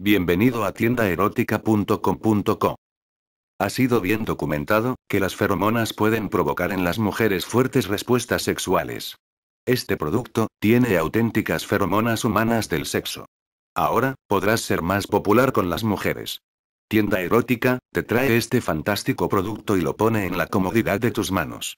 Bienvenido a tiendaerótica.com.co. Ha sido bien documentado que las feromonas pueden provocar en las mujeres fuertes respuestas sexuales. Este producto tiene auténticas feromonas humanas del sexo. Ahora, podrás ser más popular con las mujeres. Tienda Erótica te trae este fantástico producto y lo pone en la comodidad de tus manos.